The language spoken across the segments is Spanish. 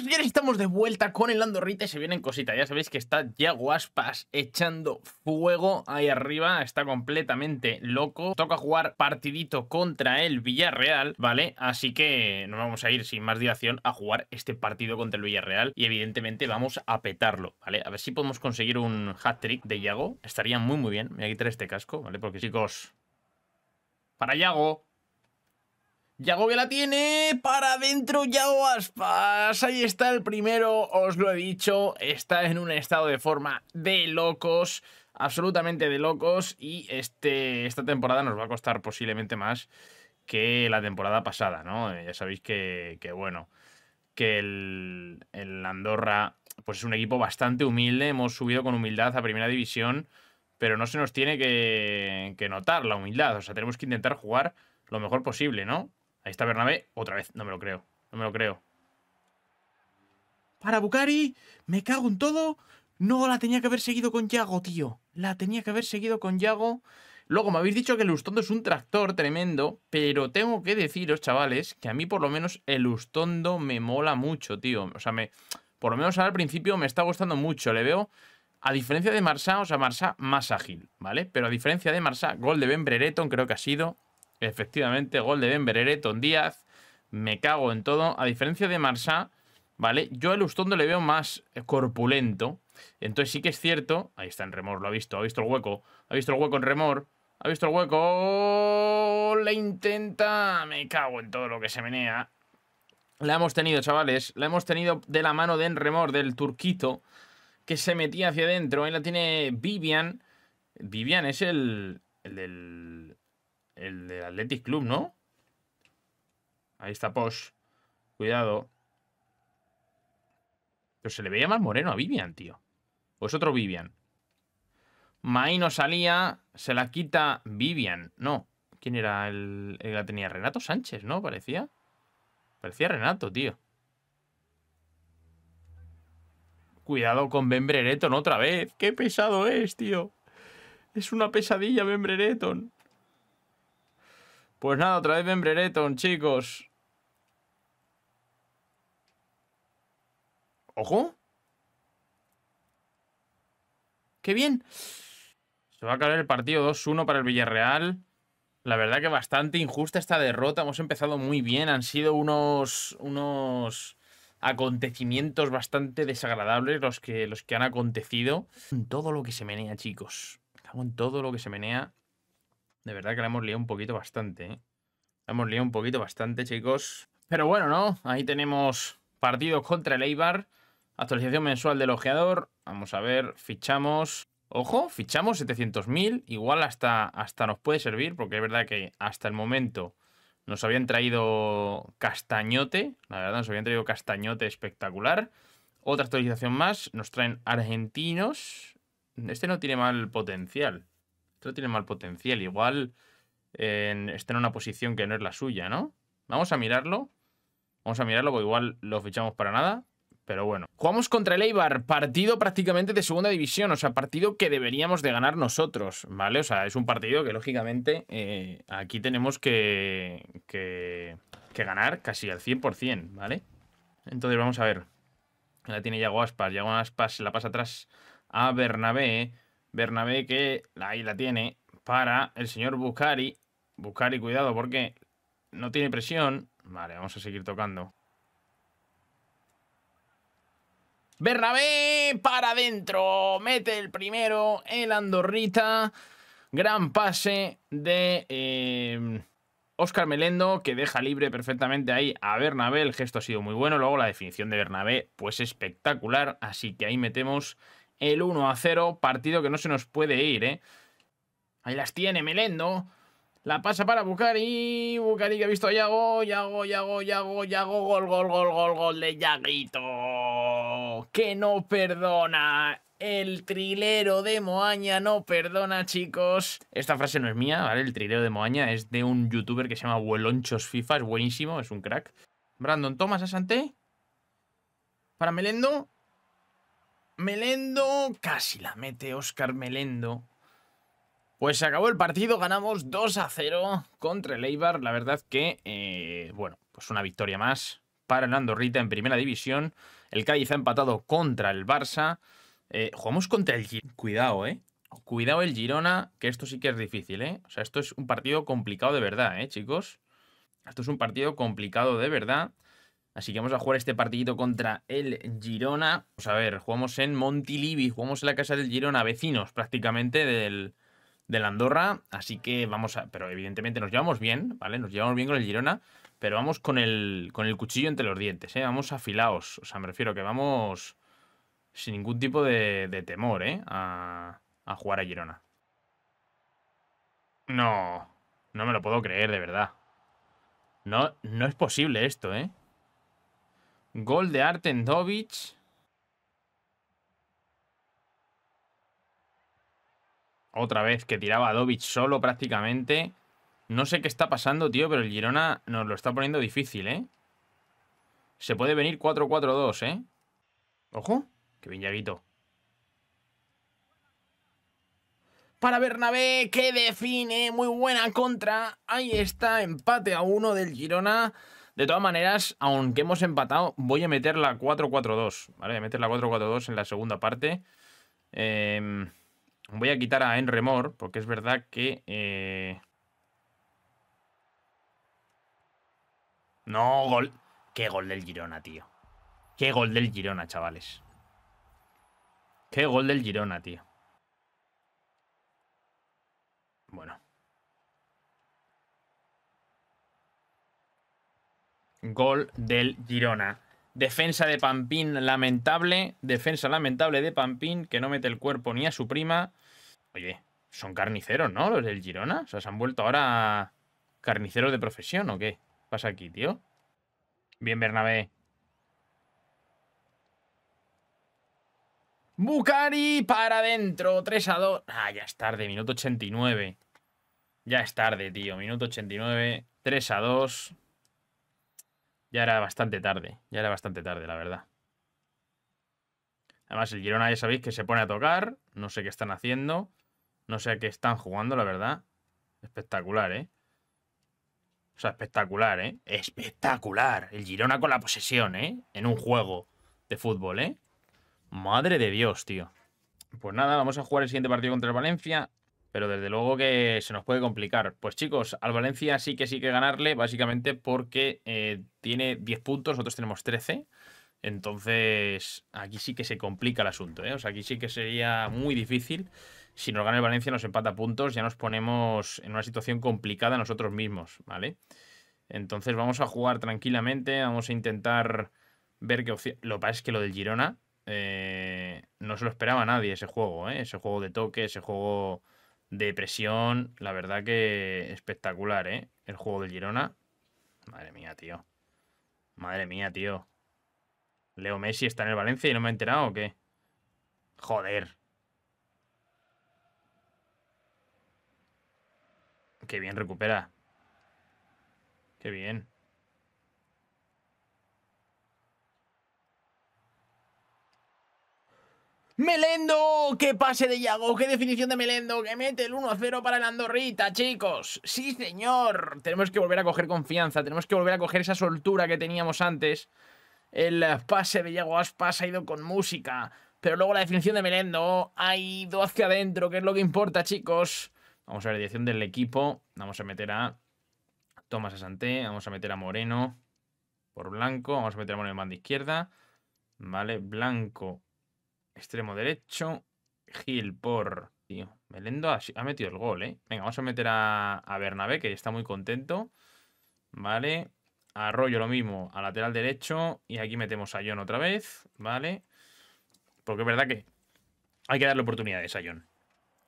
Pues estamos de vuelta con el Andorrita y se vienen cositas. Ya sabéis que está Yaguaspas echando fuego ahí arriba, está completamente loco. Toca jugar partidito contra el Villarreal, ¿vale? Así que nos vamos a ir sin más dilación a jugar este partido contra el Villarreal y evidentemente vamos a petarlo, ¿vale? A ver si podemos conseguir un hat-trick de Yago, estaría muy muy bien. Me voy a quitar este casco, ¿vale? Porque chicos... ¡Para Yago! Yago que la tiene para adentro, Yago Aspas. Ahí está el primero, os lo he dicho. Está en un estado de forma de locos, absolutamente de locos. Y este, esta temporada nos va a costar posiblemente más que la temporada pasada, ¿no? Eh, ya sabéis que, que bueno, que el, el Andorra pues es un equipo bastante humilde. Hemos subido con humildad a primera división, pero no se nos tiene que, que notar la humildad. O sea, tenemos que intentar jugar lo mejor posible, ¿no? Ahí está Bernabé. Otra vez. No me lo creo. No me lo creo. Para Bukari. Me cago en todo. No, la tenía que haber seguido con Yago, tío. La tenía que haber seguido con Yago. Luego, me habéis dicho que el Ustondo es un tractor tremendo, pero tengo que deciros, chavales, que a mí por lo menos el Ustondo me mola mucho, tío. O sea, me, por lo menos al principio me está gustando mucho. Le veo, a diferencia de Marsá, o sea, Marsá más ágil, ¿vale? Pero a diferencia de Marsá, gol de Ben Brereton creo que ha sido, Efectivamente, gol de Ereton, Díaz me cago en todo. A diferencia de Marsá, ¿vale? Yo a Lustondo le veo más corpulento. Entonces sí que es cierto. Ahí está en remor, lo ha visto, ha visto el hueco. Ha visto el hueco en remor. Ha visto el hueco. Le intenta. Me cago en todo lo que se menea. La hemos tenido, chavales. La hemos tenido de la mano de Enremor, del turquito, que se metía hacia adentro. Ahí la tiene Vivian. Vivian es el, el del el del Athletic Club, ¿no? Ahí está Posh. Cuidado. Pero se le veía más moreno a Vivian, tío. O es otro Vivian. Maí no salía, se la quita Vivian. No, ¿quién era el, la tenía? Renato Sánchez, ¿no? Parecía. Parecía Renato, tío. Cuidado con Bembrereton otra vez. ¡Qué pesado es, tío! Es una pesadilla Bembrereton. Pues nada, otra vez Embrereton, chicos. ¡Ojo! ¡Qué bien! Se va a acabar el partido 2-1 para el Villarreal. La verdad que bastante injusta esta derrota. Hemos empezado muy bien. Han sido unos, unos acontecimientos bastante desagradables los que, los que han acontecido. En todo lo que se menea, chicos. Estamos en todo lo que se menea. De verdad que la hemos liado un poquito bastante, ¿eh? La hemos liado un poquito bastante, chicos. Pero bueno, ¿no? Ahí tenemos partido contra el Eibar. Actualización mensual del ojeador. Vamos a ver, fichamos. Ojo, fichamos 700.000. Igual hasta, hasta nos puede servir, porque es verdad que hasta el momento nos habían traído castañote. La verdad, nos habían traído castañote espectacular. Otra actualización más. Nos traen argentinos. Este no tiene mal potencial. Esto tiene mal potencial. Igual está en una posición que no es la suya, ¿no? Vamos a mirarlo. Vamos a mirarlo, porque igual lo fichamos para nada. Pero bueno. Jugamos contra el Eibar, partido prácticamente de segunda división. O sea, partido que deberíamos de ganar nosotros, ¿vale? O sea, es un partido que lógicamente eh, aquí tenemos que, que, ganar casi al 100%, ¿vale? Entonces vamos a ver. La tiene Yago Aspas. Yago Aspas la pasa atrás a Bernabé. Bernabé que ahí la tiene para el señor Buscari. Buscari, cuidado porque no tiene presión. Vale, vamos a seguir tocando. Bernabé para adentro. Mete el primero, el Andorrita. Gran pase de eh, Oscar Melendo, que deja libre perfectamente ahí a Bernabé. El gesto ha sido muy bueno. Luego la definición de Bernabé, pues espectacular. Así que ahí metemos el 1 a 0, partido que no se nos puede ir, ¿eh? Ahí las tiene Melendo. La pasa para Bucari. Bucari que ha visto a Yago. Yago, Yago, Yago, Yago. Gol, gol, gol, gol, gol de Yaguito. Que no perdona. El trilero de Moaña no perdona, chicos. Esta frase no es mía, ¿vale? El trilero de Moaña es de un youtuber que se llama Huelonchos FIFA. Es buenísimo, es un crack. Brandon Thomas Asante. Para Melendo. Melendo casi la mete, Oscar Melendo. Pues se acabó el partido, ganamos 2 a 0 contra el Eibar. La verdad que, eh, bueno, pues una victoria más para el Andorrita en primera división. El Cádiz ha empatado contra el Barça. Eh, jugamos contra el Girona. Cuidado, ¿eh? Cuidado el Girona, que esto sí que es difícil, ¿eh? O sea, esto es un partido complicado de verdad, ¿eh, chicos? Esto es un partido complicado de verdad. Así que vamos a jugar este partidito contra el Girona. Pues a ver, jugamos en Montilivi, jugamos en la casa del Girona, vecinos prácticamente del, la Andorra. Así que vamos a... Pero evidentemente nos llevamos bien, ¿vale? Nos llevamos bien con el Girona, pero vamos con el, cuchillo entre los dientes, ¿eh? Vamos afilados. O sea, me refiero que vamos sin ningún tipo de, temor, ¿eh? A, a jugar a Girona. No, no me lo puedo creer, de verdad. No, no es posible esto, ¿eh? Gol de Arten Dovic. Otra vez que tiraba a Dovic solo prácticamente. No sé qué está pasando, tío, pero el Girona nos lo está poniendo difícil, ¿eh? Se puede venir 4-4-2, ¿eh? Ojo, qué villavito! Para Bernabé, que define, muy buena contra. Ahí está, empate a uno del Girona. De todas maneras, aunque hemos empatado, voy a meter la 4-4-2. 2 Voy a meter la 4-4-2 en la segunda parte. Em, voy a quitar a Enremor, porque es verdad que... Eh, no, gol. Qué gol del Girona, tío. Qué gol del Girona, chavales. Qué gol del Girona, tío. Bueno. Gol del Girona. Defensa de Pampín lamentable. Defensa lamentable de Pampín que no mete el cuerpo ni a su prima. Oye, son carniceros, ¿no? Los del Girona. O sea, se han vuelto ahora carniceros de profesión o qué. Pasa aquí, tío. Bien, Bernabé. Bucari para adentro. 3 a 2. Ah, ya es tarde. Minuto 89. Ya es tarde, tío. Minuto 89. 3 a 2 ya era bastante tarde, ya era bastante tarde, la verdad. Además, el Girona ya sabéis que se pone a tocar, no sé qué están haciendo, no sé a qué están jugando, la verdad. Espectacular, ¿eh? O sea, espectacular, ¿eh? Espectacular. El Girona con la posesión, ¿eh? En un juego de fútbol, ¿eh? Madre de Dios, tío. Pues nada, vamos a jugar el siguiente partido contra el Valencia pero desde luego que se nos puede complicar. Pues chicos, al Valencia sí que sí que ganarle, básicamente porque eh, tiene 10 puntos, nosotros tenemos 13. Entonces, aquí sí que se complica el asunto, ¿eh? O sea, aquí sí que sería muy difícil. Si nos gana el Valencia, nos empata puntos, ya nos ponemos en una situación complicada nosotros mismos, ¿vale? Entonces vamos a jugar tranquilamente, vamos a intentar ver qué opción... Lo que pasa es que lo del Girona eh, no se lo esperaba nadie ese juego, ¿eh? Ese juego de toque, ese juego Depresión. la verdad que espectacular, ¿eh? El juego del Girona. Madre mía, tío. Madre mía, tío. Leo Messi está en el Valencia y no me ha enterado o qué. Joder. Qué bien recupera. Qué bien. Melendo, qué pase de Yago, qué definición de Melendo, que mete el 1-0 para el Andorrita, chicos. Sí, señor. Tenemos que volver a coger confianza, tenemos que volver a coger esa soltura que teníamos antes. El pase de Yago Aspas ha ido con música, pero luego la definición de Melendo ha ido hacia adentro, que es lo que importa, chicos. Vamos a ver la dirección del equipo. Vamos a meter a Tomás Asante, vamos a meter a Moreno por Blanco, vamos a meter a Moreno en banda izquierda. Vale, Blanco Extremo derecho. Gil por. Tío, Melendo ha, metido el gol, ¿eh? Venga, vamos a meter a, Bernabé, que está muy contento. Vale. Arroyo lo mismo, a lateral derecho. Y aquí metemos a John otra vez, ¿vale? Porque es verdad que hay que darle oportunidades a John.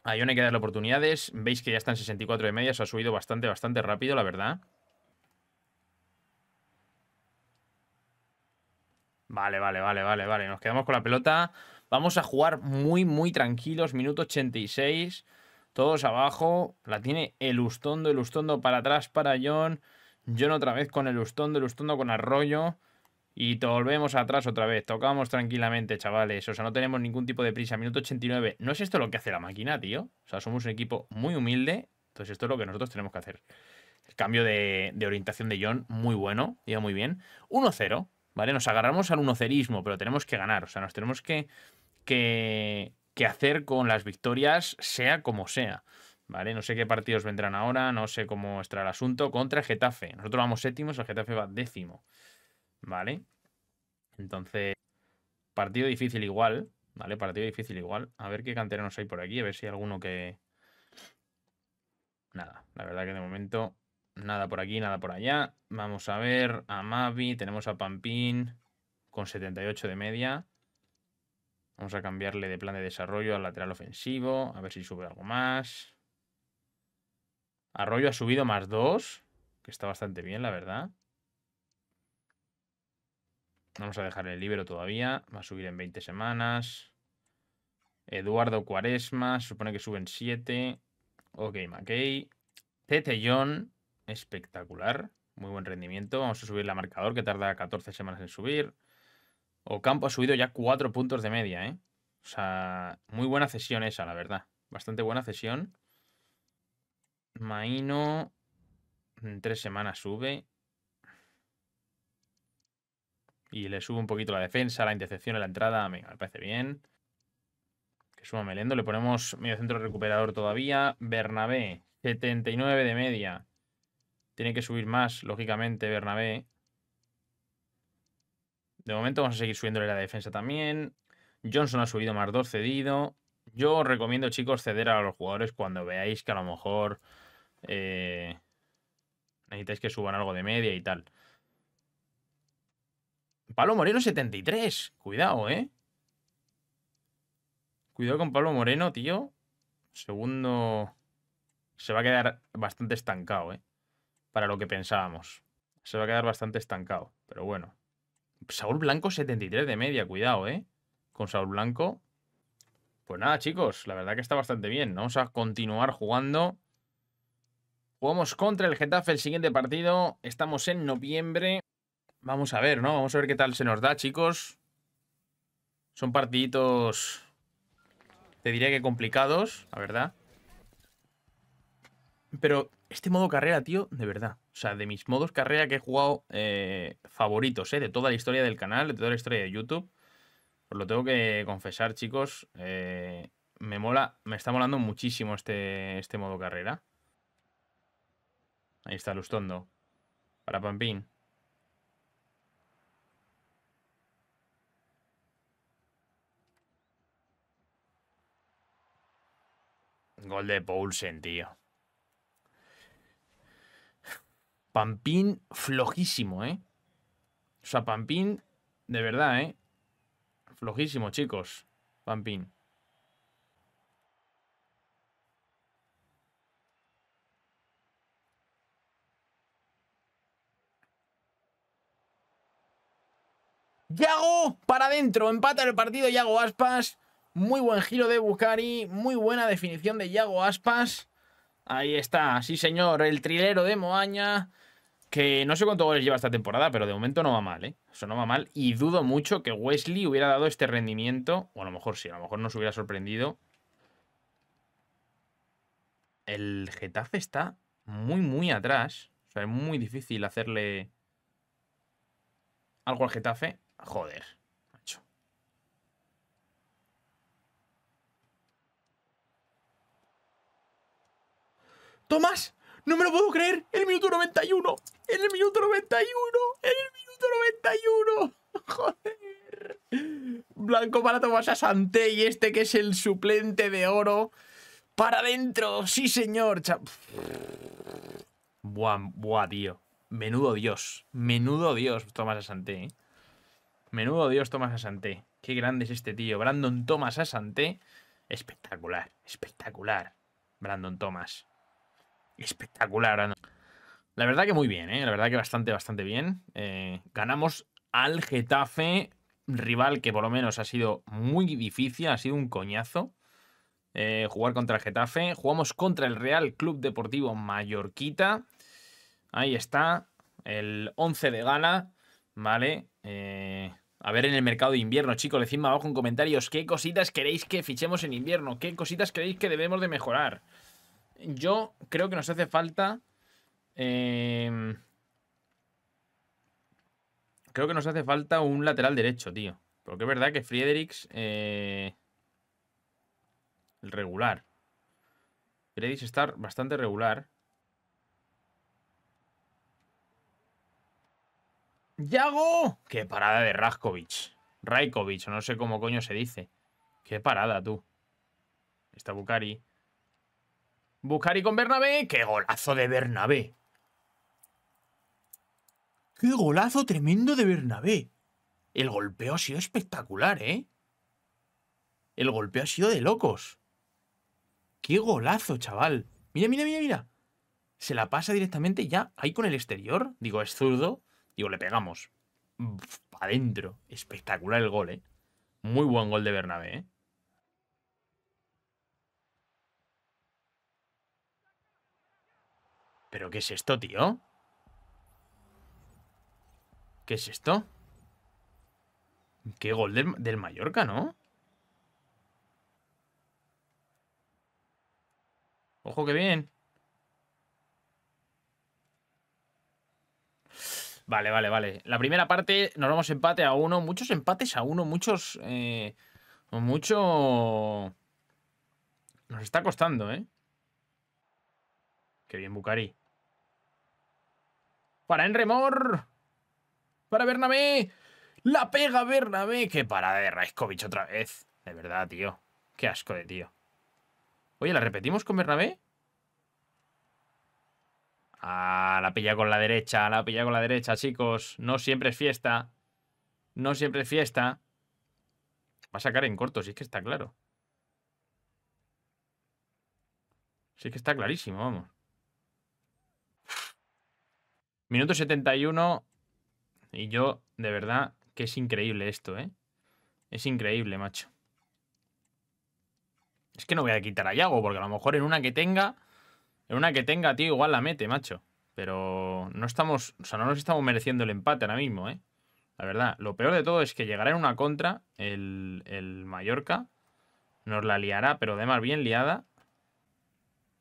A John hay que darle oportunidades. Veis que ya está en 64 de media, se ha subido bastante, bastante rápido, la verdad. Vale, vale, vale, vale, vale. Nos quedamos con la pelota. Vamos a jugar muy, muy tranquilos. Minuto 86. Todos abajo. La tiene el Ustondo. El Ustondo para atrás para John. John otra vez con el Ustondo. El Ustondo con Arroyo. Y volvemos atrás otra vez. Tocamos tranquilamente, chavales. O sea, no tenemos ningún tipo de prisa. Minuto 89. ¿No es esto lo que hace la máquina, tío? O sea, somos un equipo muy humilde. Entonces esto es lo que nosotros tenemos que hacer. El cambio de, orientación de John, muy bueno. Iba muy bien. 1-0. ¿Vale? Nos agarramos al uno cerismo pero tenemos que ganar. O sea, nos tenemos que que, hacer con las victorias, sea como sea. ¿vale? No sé qué partidos vendrán ahora, no sé cómo estará el asunto. Contra Getafe. Nosotros vamos séptimos, el Getafe va décimo. ¿Vale? Entonces, partido difícil igual. ¿Vale? Partido difícil igual. A ver qué canteranos hay por aquí, a ver si hay alguno que. Nada, la verdad que de momento. Nada por aquí, nada por allá. Vamos a ver. A Mavi, tenemos a Pampín con 78 de media. Vamos a cambiarle de plan de desarrollo al lateral ofensivo. A ver si sube algo más. Arroyo ha subido más 2. Que está bastante bien, la verdad. Vamos a dejar el libro todavía. Va a subir en 20 semanas. Eduardo Cuaresma. supone que sube en 7. Ok, McKay. John. Espectacular. Muy buen rendimiento. Vamos a subir la marcador que tarda 14 semanas en subir. Ocampo ha subido ya cuatro puntos de media, ¿eh? O sea, muy buena cesión esa, la verdad. Bastante buena cesión. Maino. En tres semanas sube. Y le sube un poquito la defensa, la intercepción la entrada. Venga, me parece bien. Que suma Melendo. Le ponemos medio centro recuperador todavía. Bernabé, 79 de media. Tiene que subir más, lógicamente, Bernabé. De momento vamos a seguir subiéndole la defensa también. Johnson ha subido más 2 cedido. Yo os recomiendo, chicos, ceder a los jugadores cuando veáis que a lo mejor eh, necesitáis que suban algo de media y tal. Pablo Moreno 73. Cuidado, ¿eh? Cuidado con Pablo Moreno, tío. Segundo... Se va a quedar bastante estancado, ¿eh? Para lo que pensábamos. Se va a quedar bastante estancado. Pero bueno. Saúl Blanco 73 de media, cuidado, ¿eh? Con Saúl Blanco. Pues nada, chicos, la verdad que está bastante bien. Vamos a continuar jugando. Jugamos contra el Getafe el siguiente partido. Estamos en noviembre. Vamos a ver, ¿no? Vamos a ver qué tal se nos da, chicos. Son partiditos... Te diría que complicados, la verdad. Pero este modo carrera, tío, de verdad. O sea, de mis modos carrera que he jugado eh, favoritos, eh, de toda la historia del canal, de toda la historia de YouTube. Os lo tengo que confesar, chicos. Eh, me mola, me está molando muchísimo este, este modo carrera. Ahí está Lustondo. Para Pampín. Gol de Poulsen, tío. Pampín flojísimo, ¿eh? O sea, Pampín, de verdad, ¿eh? Flojísimo, chicos. Pampín. Yago para adentro, empata el partido Yago Aspas. Muy buen giro de Bucari, muy buena definición de Yago Aspas. Ahí está, sí señor, el trilero de Moaña. Que no sé cuántos goles lleva esta temporada, pero de momento no va mal, ¿eh? Eso no va mal. Y dudo mucho que Wesley hubiera dado este rendimiento. O a lo mejor sí, a lo mejor nos hubiera sorprendido. El Getafe está muy, muy atrás. O sea, es muy difícil hacerle algo al Getafe. Joder. Tomás, no me lo puedo creer. El minuto 91. En el minuto 91. En el minuto 91. Joder. Blanco para Tomás Asante y este que es el suplente de oro. Para adentro. Sí, señor. buah, buah, tío. Menudo Dios. Menudo Dios, Tomás Asante. ¿eh? Menudo Dios, Tomás Asante. Qué grande es este tío. Brandon Tomás Asante. Espectacular, espectacular. Brandon Tomás espectacular. ¿no? La verdad que muy bien, ¿eh? la verdad que bastante, bastante bien. Eh, ganamos al Getafe, rival que por lo menos ha sido muy difícil, ha sido un coñazo. Eh, jugar contra el Getafe. Jugamos contra el Real Club Deportivo Mallorquita. Ahí está, el 11 de gala, ¿vale? Eh, a ver en el mercado de invierno, chicos, decidme abajo en comentarios qué cositas queréis que fichemos en invierno, qué cositas creéis que debemos de mejorar yo creo que nos hace falta. Em, creo que nos hace falta un lateral derecho, tío. Porque es verdad que Friedrichs. Eh, el regular. Friedrichs está bastante regular. ¡Yago! ¡Qué parada de Raskovic! Raikovic, no sé cómo coño se dice. ¡Qué parada, tú! Está Bukari y con Bernabé. ¡Qué golazo de Bernabé! ¡Qué golazo tremendo de Bernabé! El golpeo ha sido espectacular, ¿eh? El golpeo ha sido de locos. ¡Qué golazo, chaval! Mira, mira, mira, mira. Se la pasa directamente ya ahí con el exterior. Digo, es zurdo. Digo, le pegamos. adentro. Espectacular el gol, ¿eh? Muy buen gol de Bernabé, ¿eh? ¿Pero qué es esto, tío? ¿Qué es esto? ¿Qué gol del, Mallorca, no? Ojo qué bien. Vale, vale, vale. La primera parte nos vamos empate a uno. Muchos empates a uno, muchos... Eh, mucho... Nos está costando, ¿eh? Qué bien, Bucari para Enremor, para Bernabé. La pega Bernabé. Qué parada de Raiskovich otra vez. De verdad, tío. Qué asco de tío. Oye, ¿la repetimos con Bernabé? Ah, la pilla con la derecha, la pilla con la derecha, chicos. No siempre es fiesta. No siempre es fiesta. Va a sacar en corto, sí que está claro. Sí que está clarísimo, vamos. Minuto 71. Y yo, de verdad, que es increíble esto, ¿eh? Es increíble, macho. Es que no voy a quitar a Yago, porque a lo mejor en una que tenga. En una que tenga, tío, igual la mete, macho. Pero no estamos. O sea, no nos estamos mereciendo el empate ahora mismo, ¿eh? La verdad. Lo peor de todo es que llegará en una contra el, Mallorca. Nos la liará, pero de más bien liada.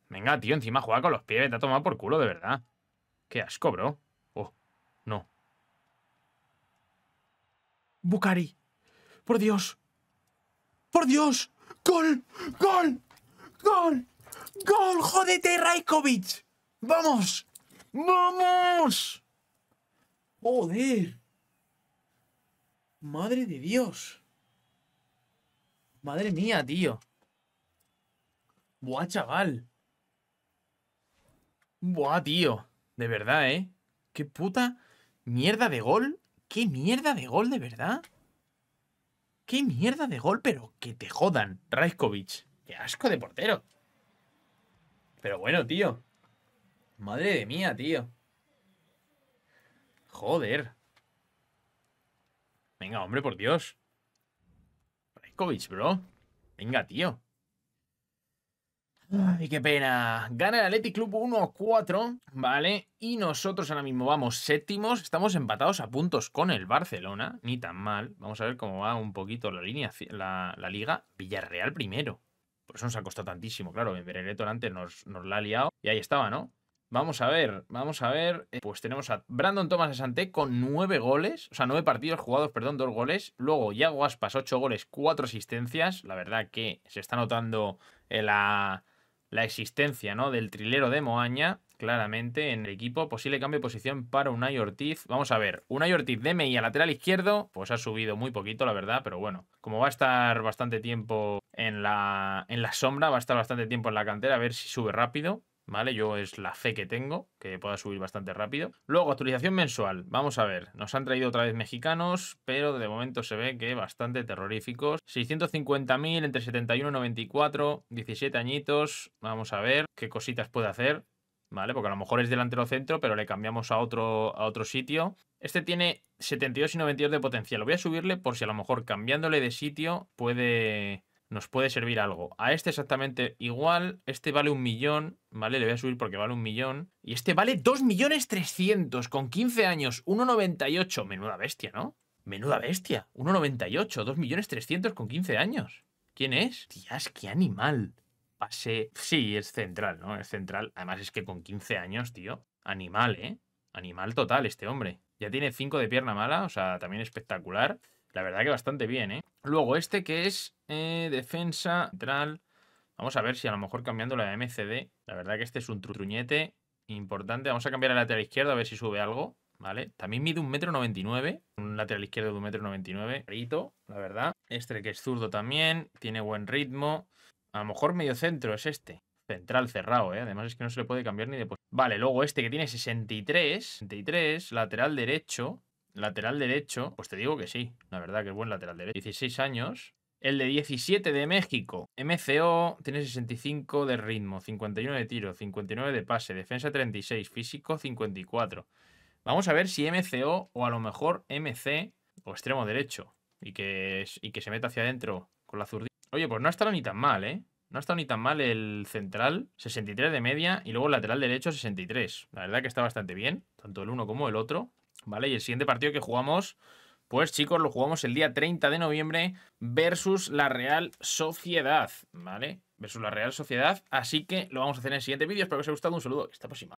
Venga, tío, encima juega con los pies. Te ha tomado por culo, de verdad. Qué asco, bro. No. Bucari. Por Dios. Por Dios. Gol. Gol. Gol. Gol. ¡Jodete, Rajkovic. Vamos. Vamos. Joder. Madre de Dios. Madre mía, tío. Buah, chaval. Buah, tío. De verdad, ¿eh? Qué puta Mierda de gol. ¿Qué mierda de gol de verdad? ¿Qué mierda de gol? Pero que te jodan, Rajkovic. Qué asco de portero. Pero bueno, tío. Madre de mía, tío. Joder. Venga, hombre, por Dios. Rajkovic, bro. Venga, tío. Ay, qué pena. Gana el Athletic Club 1 a 4, ¿vale? Y nosotros ahora mismo vamos séptimos. Estamos empatados a puntos con el Barcelona. Ni tan mal. Vamos a ver cómo va un poquito la línea, la, la liga. Villarreal primero. Por eso nos ha costado tantísimo. Claro, Berenetor antes nos, nos la ha liado. Y ahí estaba, ¿no? Vamos a ver, vamos a ver. Eh, pues tenemos a Brandon Thomas de Santé con nueve goles, o sea, nueve partidos jugados, perdón, dos goles. Luego Yago Aspas, ocho goles, cuatro asistencias. La verdad que se está notando la, la existencia ¿no? del trilero de Moaña, claramente, en el equipo. Posible cambio de posición para Unai Ortiz. Vamos a ver, un Ortiz de MI a lateral izquierdo, pues ha subido muy poquito, la verdad, pero bueno, como va a estar bastante tiempo en la, en la sombra, va a estar bastante tiempo en la cantera, a ver si sube rápido. ¿vale? Yo es la fe que tengo, que pueda subir bastante rápido. Luego, actualización mensual, vamos a ver, nos han traído otra vez mexicanos, pero de momento se ve que bastante terroríficos. 650.000 entre 71 y 94, 17 añitos, vamos a ver qué cositas puede hacer. ¿Vale? Porque a lo mejor es delantero centro, pero le cambiamos a otro, a otro sitio. Este tiene 72 y 92 de potencial. Lo voy a subirle por si a lo mejor cambiándole de sitio puede, nos puede servir algo. A este exactamente igual, este vale un millón, ¿vale? Le voy a subir porque vale un millón. Y este vale 2 millones 300 con 15 años, 1,98. Menuda bestia, ¿no? Menuda bestia. 1,98, 2 millones 300 con 15 años. ¿Quién es? Tías, qué animal. Pase. Sí, es central, ¿no? Es central. Además es que con 15 años, tío. Animal, ¿eh? Animal total este hombre. Ya tiene 5 de pierna mala, o sea, también espectacular. La verdad que bastante bien, ¿eh? Luego este que es eh, defensa central. Vamos a ver si a lo mejor cambiando la MCD. La verdad que este es un truñete importante. Vamos a cambiar el lateral izquierdo a ver si sube algo. ¿Vale? También mide un metro m Un lateral izquierdo de un metro m Rito, la verdad. Este que es zurdo también. Tiene buen ritmo. A lo mejor medio centro es este. Central cerrado, ¿eh? Además es que no se le puede cambiar ni de Vale, luego este que tiene 63. 63, lateral derecho lateral derecho, pues te digo que sí, la verdad que es buen lateral derecho. 16 años. El de 17 de México, MCO, tiene 65 de ritmo, 51 de tiro, 59 de pase, defensa 36, físico 54. Vamos a ver si MCO o a lo mejor MC o extremo derecho y que, que se meta hacia adentro con la zurdita. Oye, pues no ha estado ni tan mal, ¿eh? No ha estado ni tan mal el central, 63 de media y luego el lateral derecho 63. La verdad que está bastante bien, tanto el uno como el otro. ¿Vale? Y el siguiente partido que jugamos, pues chicos, lo jugamos el día 30 de noviembre versus la Real Sociedad, ¿vale? Versus la Real Sociedad. Así que lo vamos a hacer en el siguiente vídeo. Espero que os haya gustado. Un saludo. Hasta la próxima.